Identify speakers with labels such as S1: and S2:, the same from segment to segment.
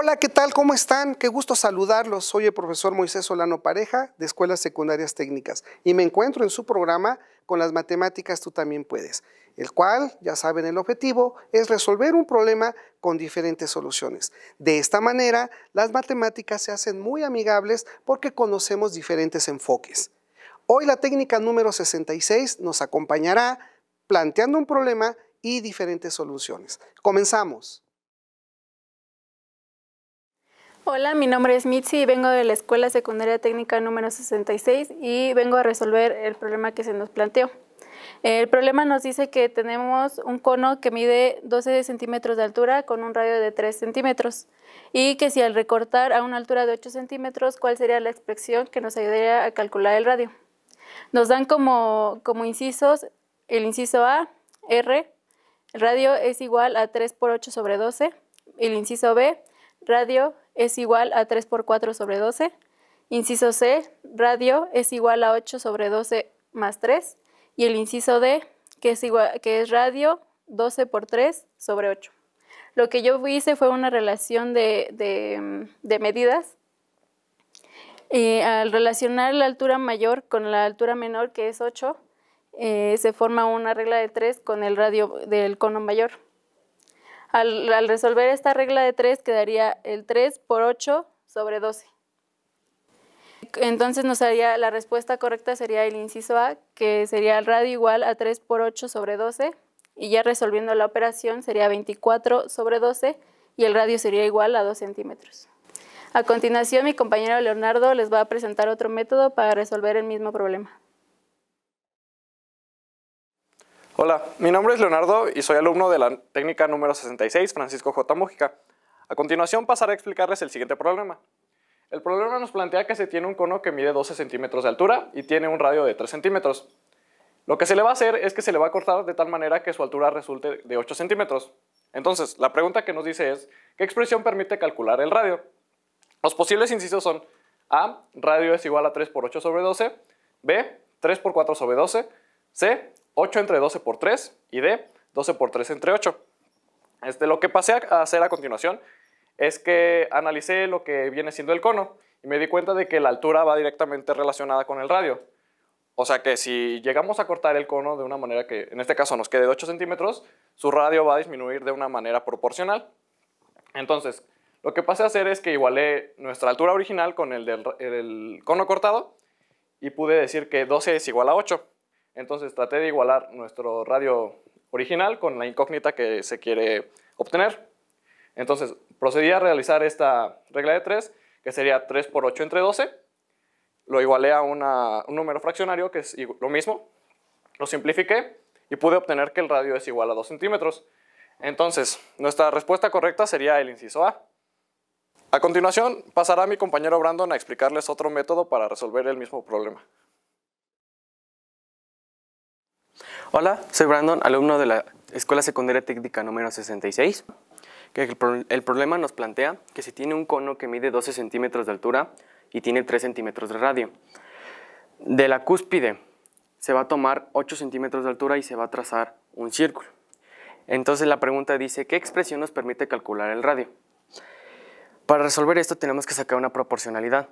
S1: Hola, ¿qué tal? ¿Cómo están? Qué gusto saludarlos. Soy el profesor Moisés Solano Pareja de Escuelas Secundarias Técnicas y me encuentro en su programa con las matemáticas tú también puedes, el cual, ya saben, el objetivo es resolver un problema con diferentes soluciones. De esta manera, las matemáticas se hacen muy amigables porque conocemos diferentes enfoques. Hoy la técnica número 66 nos acompañará planteando un problema y diferentes soluciones. Comenzamos.
S2: Hola, mi nombre es Mitzi y vengo de la Escuela Secundaria Técnica número 66 y vengo a resolver el problema que se nos planteó. El problema nos dice que tenemos un cono que mide 12 centímetros de altura con un radio de 3 centímetros y que si al recortar a una altura de 8 centímetros, ¿cuál sería la expresión que nos ayudaría a calcular el radio? Nos dan como, como incisos el inciso A, R, el radio es igual a 3 por 8 sobre 12, el inciso B, radio es igual a 3 por 4 sobre 12. Inciso C, radio es igual a 8 sobre 12 más 3. Y el inciso D, que es, que es radio 12 por 3 sobre 8. Lo que yo hice fue una relación de, medidas. Eh, al relacionar la altura mayor con la altura menor, que es 8, eh, se forma una regla de 3 con el radio del cono mayor. Al, resolver esta regla de 3 quedaría el 3 por 8 sobre 12. Entonces nos haría, la respuesta correcta sería el inciso A, que sería el radio igual a 3 por 8 sobre 12, y ya resolviendo la operación sería 24 sobre 12, y el radio sería igual a 2 centímetros. A continuación, mi compañero Leonardo les va a presentar otro método para resolver el mismo problema.
S3: Hola, mi nombre es Leonardo y soy alumno de la técnica número 66 Francisco J. Mújica. A continuación pasaré a explicarles el siguiente problema. El problema nos plantea que se tiene un cono que mide 12 centímetros de altura y tiene un radio de 3 centímetros. Lo que se le va a hacer es que se le va a cortar de tal manera que su altura resulte de 8 centímetros. Entonces, la pregunta que nos dice es, ¿qué expresión permite calcular el radio? Los posibles incisos son A, radio es igual a 3 por 8 sobre 12, B, 3 por 4 sobre 12, C, 8 entre 12 por 3 y de 12 por 3 entre 8. Este, lo que pasé a hacer a continuación es que analicé lo que viene siendo el cono y me di cuenta de que la altura va directamente relacionada con el radio. O sea que si llegamos a cortar el cono de una manera que en este caso nos quede de 8 centímetros, su radio va a disminuir de una manera proporcional. Entonces, lo que pasé a hacer es que igualé nuestra altura original con el del cono cortado y pude decir que 12 es igual a 8. Entonces traté de igualar nuestro radio original con la incógnita que se quiere obtener. Entonces procedí a realizar esta regla de 3, que sería 3 por 8 entre 12. Lo igualé a un número fraccionario, que es lo mismo. Lo simplifiqué y pude obtener que el radio es igual a 2 centímetros. Entonces, nuestra respuesta correcta sería el inciso A. A continuación, pasará mi compañero Brandon a explicarles otro método para resolver el mismo problema.
S4: Hola, soy Brandon, alumno de la Escuela Secundaria Técnica número 66. el, problema nos plantea que si tiene un cono que mide 12 centímetros de altura y tiene 3 centímetros de radio, de la cúspide se va a tomar 8 centímetros de altura y se va a trazar un círculo. Entonces la pregunta dice, ¿qué expresión nos permite calcular el radio? Para resolver esto tenemos que sacar una proporcionalidad.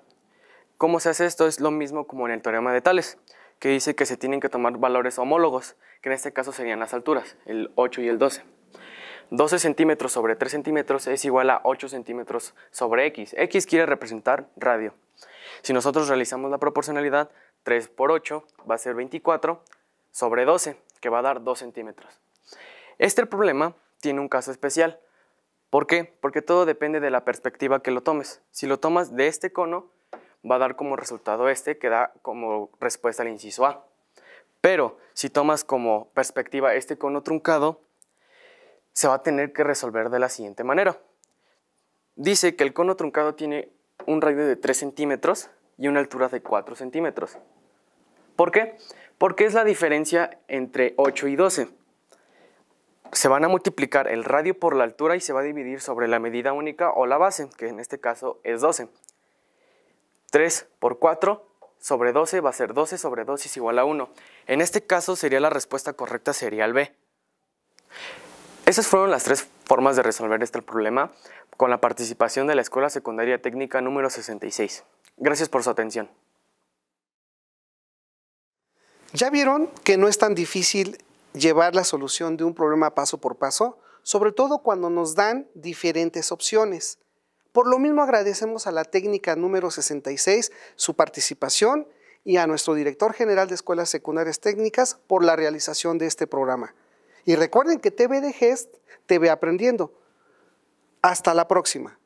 S4: ¿Cómo se hace esto? Es lo mismo como en el teorema de Tales que dice que se tienen que tomar valores homólogos, que en este caso serían las alturas, el 8 y el 12. 12 centímetros sobre 3 centímetros es igual a 8 centímetros sobre x. X quiere representar radio. Si nosotros realizamos la proporcionalidad, 3 por 8 va a ser 24 sobre 12, que va a dar 2 centímetros. Este problema tiene un caso especial. ¿Por qué? Porque todo depende de la perspectiva que lo tomes. Si lo tomas de este cono, va a dar como resultado este, que da como respuesta al inciso A. Pero si tomas como perspectiva este cono truncado, se va a tener que resolver de la siguiente manera. Dice que el cono truncado tiene un radio de 3 centímetros y una altura de 4 centímetros. ¿Por qué? Porque es la diferencia entre 8 y 12. Se van a multiplicar el radio por la altura y se va a dividir sobre la medida única o la base, que en este caso es 12. 3 por 4 sobre 12 va a ser 12 sobre 2 es igual a 1. En este caso sería la respuesta correcta, sería el B. Esas fueron las tres formas de resolver este problema con la participación de la Escuela Secundaria Técnica número 66. Gracias por su atención.
S1: ¿Ya vieron que no es tan difícil llevar la solución de un problema paso por paso? Sobre todo cuando nos dan diferentes opciones. Por lo mismo agradecemos a la técnica número 66 su participación y a nuestro director general de Escuelas Secundarias Técnicas por la realización de este programa. Y recuerden que TV de Gest, TV Aprendiendo. Hasta la próxima.